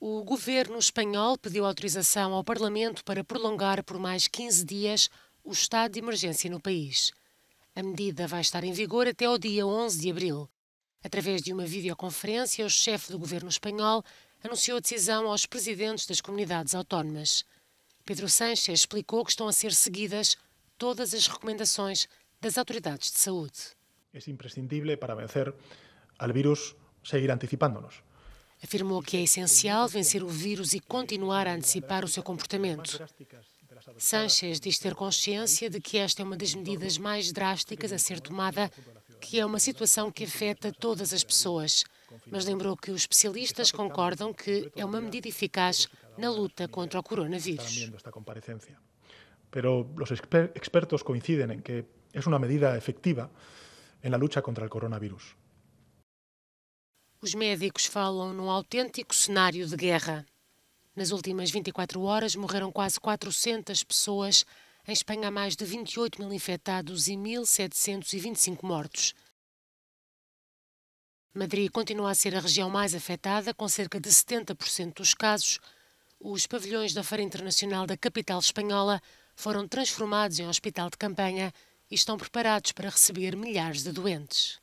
O governo espanhol pediu autorização ao Parlamento para prolongar por mais 15 dias o estado de emergência no país. A medida vai estar em vigor até o dia 11 de abril. Através de uma videoconferência, o chefe do governo espanhol anunciou a decisão aos presidentes das comunidades autónomas. Pedro Sánchez explicou que estão a ser seguidas todas as recomendações das autoridades de saúde. É imprescindível para vencer o vírus seguir antecipando-nos. Afirmou que é essencial vencer o vírus e continuar a antecipar o seu comportamento. Sanchez diz ter consciência de que esta é uma das medidas mais drásticas a ser tomada, que é uma situação que afeta todas as pessoas, mas lembrou que os especialistas concordam que é uma medida eficaz na luta contra o coronavírus. Pero los expertos coinciden en que es una medida efectiva en la lucha contra el coronavirus. Os médicos falam num autêntico cenário de guerra. Nas últimas 24 horas morreram quase 400 pessoas. Em Espanha, há mais de 28 mil infectados e 1.725 mortos. Madrid continua a ser a região mais afetada, com cerca de 70% dos casos. Os pavilhões da Feira Internacional da capital espanhola foram transformados em hospital de campanha e estão preparados para receber milhares de doentes.